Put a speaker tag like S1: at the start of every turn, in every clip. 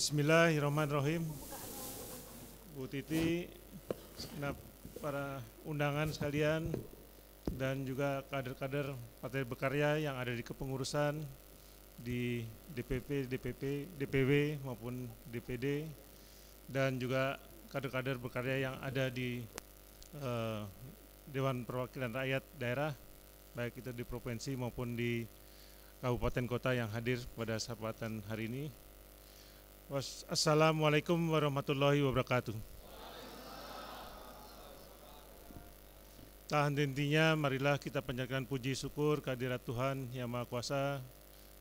S1: Bismillahirrahmanirrahim. Bu Titi, para undangan sekalian dan juga kader-kader Partai Berkarya yang ada di kepengurusan di DPP, DPP, DPW maupun DPD dan juga kader-kader berkarya yang ada di eh, Dewan Perwakilan Rakyat Daerah baik itu di provinsi maupun di kabupaten kota yang hadir pada kesempatan hari ini Assalamualaikum warahmatullahi wabarakatuh. Tahan intinya marilah kita panjatkan puji syukur kehadirat Tuhan Yang Maha Kuasa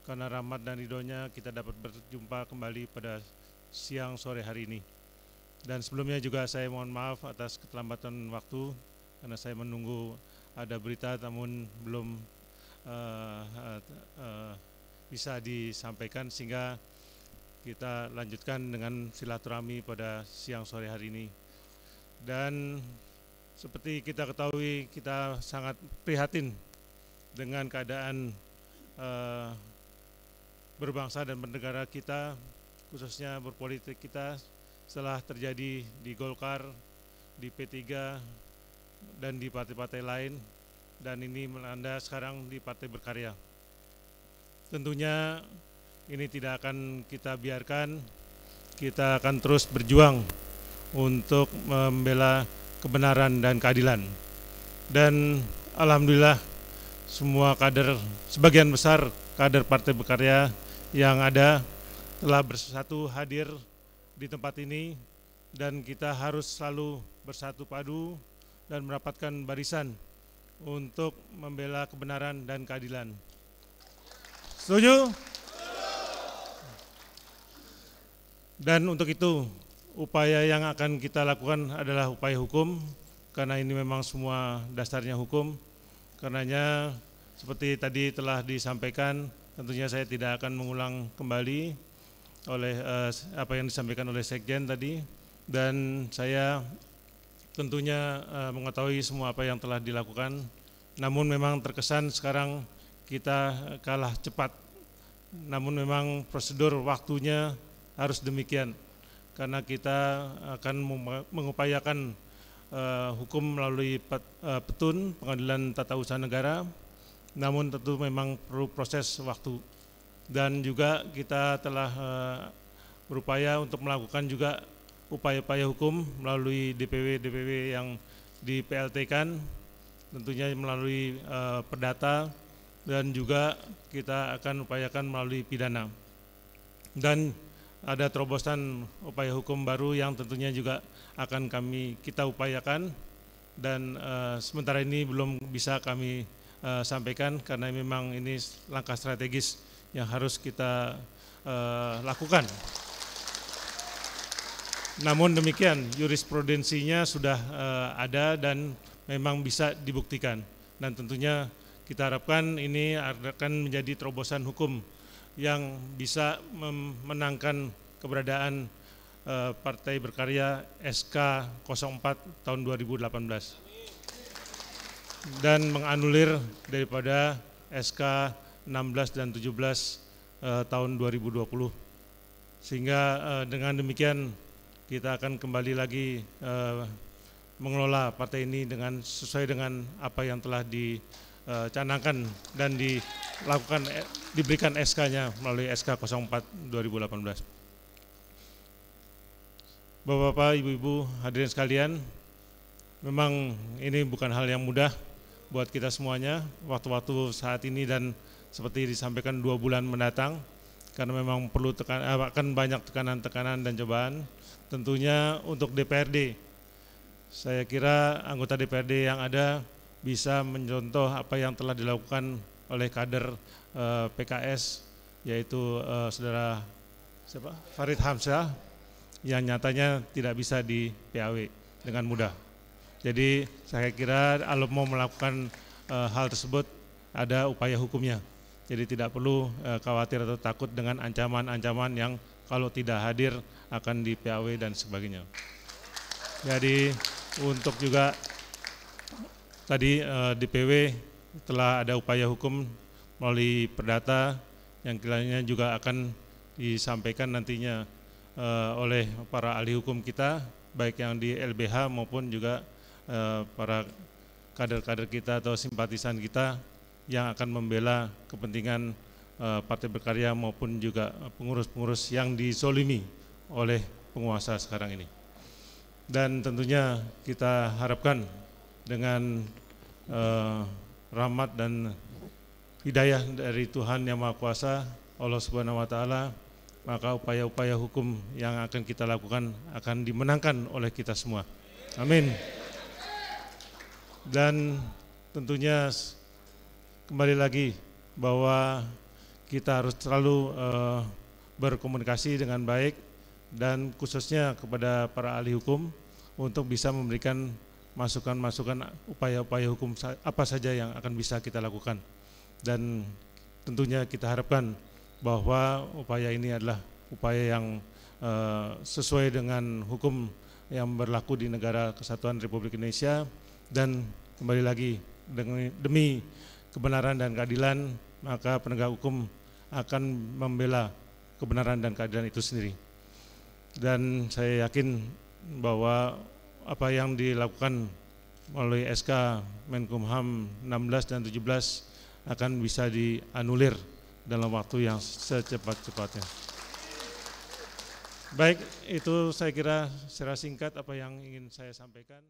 S1: karena rahmat dan ridhonya kita dapat berjumpa kembali pada siang sore hari ini. Dan sebelumnya juga saya mohon maaf atas keterlambatan waktu karena saya menunggu ada berita namun belum uh, uh, uh, bisa disampaikan sehingga kita lanjutkan dengan silaturahmi pada siang sore hari ini. Dan seperti kita ketahui, kita sangat prihatin dengan keadaan eh, berbangsa dan bernegara kita, khususnya berpolitik kita setelah terjadi di Golkar, di P3, dan di partai-partai lain, dan ini melanda sekarang di Partai Berkarya. Tentunya ini tidak akan kita biarkan. Kita akan terus berjuang untuk membela kebenaran dan keadilan. Dan alhamdulillah semua kader sebagian besar kader Partai Berkarya yang ada telah bersatu hadir di tempat ini dan kita harus selalu bersatu padu dan merapatkan barisan untuk membela kebenaran dan keadilan. Setuju? Dan untuk itu upaya yang akan kita lakukan adalah upaya hukum karena ini memang semua dasarnya hukum. Karenanya seperti tadi telah disampaikan, tentunya saya tidak akan mengulang kembali oleh eh, apa yang disampaikan oleh Sekjen tadi dan saya tentunya eh, mengetahui semua apa yang telah dilakukan. Namun memang terkesan sekarang kita kalah cepat. Namun memang prosedur waktunya harus demikian karena kita akan mengupayakan uh, hukum melalui pet, uh, petun pengadilan tata usaha negara namun tentu memang perlu proses waktu dan juga kita telah uh, berupaya untuk melakukan juga upaya-upaya hukum melalui DPW-DPW yang di PLT kan tentunya melalui uh, perdata dan juga kita akan upayakan melalui pidana dan ada terobosan upaya hukum baru yang tentunya juga akan kami kita upayakan dan uh, sementara ini belum bisa kami uh, sampaikan karena memang ini langkah strategis yang harus kita uh, lakukan. Namun demikian jurisprudensinya sudah uh, ada dan memang bisa dibuktikan dan tentunya kita harapkan ini akan menjadi terobosan hukum yang bisa memenangkan keberadaan eh, Partai Berkarya SK 04 tahun 2018 dan menganulir daripada SK 16 dan 17 eh, tahun 2020 sehingga eh, dengan demikian kita akan kembali lagi mengelola partai ini dengan sesuai dengan apa yang telah dicanangkan dan di lakukan eh, diberikan SK-nya melalui SK 04 2018. Bapak-bapak, ibu-ibu, hadirin sekalian, memang ini bukan hal yang mudah buat kita semuanya waktu-waktu saat ini dan seperti disampaikan dua bulan mendatang karena memang perlu tekan, eh, akan banyak tekanan-tekanan dan cobaan tentunya untuk DPRD saya kira anggota DPRD yang ada bisa mencontoh apa yang telah dilakukan oleh kader eh, PKS yaitu eh, saudara siapa Farid Hamzah yang nyatanya tidak bisa di PAW dengan mudah. Jadi saya kira kalau mau melakukan eh, hal tersebut ada upaya hukumnya. Jadi tidak perlu eh, khawatir atau takut dengan ancaman-ancaman yang kalau tidak hadir akan di PAW dan sebagainya. Jadi untuk juga tadi eh, di DPW telah ada upaya hukum melalui perdata yang kiranya juga akan disampaikan nantinya eh, oleh para ahli hukum kita, baik yang di LBH maupun juga eh, para kader-kader kita atau simpatisan kita yang akan membela kepentingan eh, Partai Berkarya maupun juga pengurus-pengurus yang disolimi oleh penguasa sekarang ini. Dan tentunya kita harapkan dengan rahmat dan hidayah dari Tuhan Yang Maha Kuasa, Allah Subhanahu wa taala, maka upaya-upaya hukum yang akan kita lakukan akan dimenangkan oleh kita semua. Amin. Dan tentunya kembali lagi bahwa kita harus selalu uh, berkomunikasi dengan baik dan khususnya kepada para ahli hukum untuk bisa memberikan masukan-masukan upaya-upaya hukum apa saja yang akan bisa kita lakukan. Dan tentunya kita harapkan bahwa upaya ini adalah upaya yang uh, sesuai dengan hukum yang berlaku di negara kesatuan Republik Indonesia dan kembali lagi demi, demi kebenaran dan keadilan maka penegak hukum akan membela kebenaran dan keadilan itu sendiri. Dan saya yakin bahwa apa yang dilakukan melalui SK Menkumham 16 dan 17 akan bisa dianulir dalam waktu yang secepat-cepatnya. Baik, itu saya kira secara singkat apa yang ingin saya sampaikan.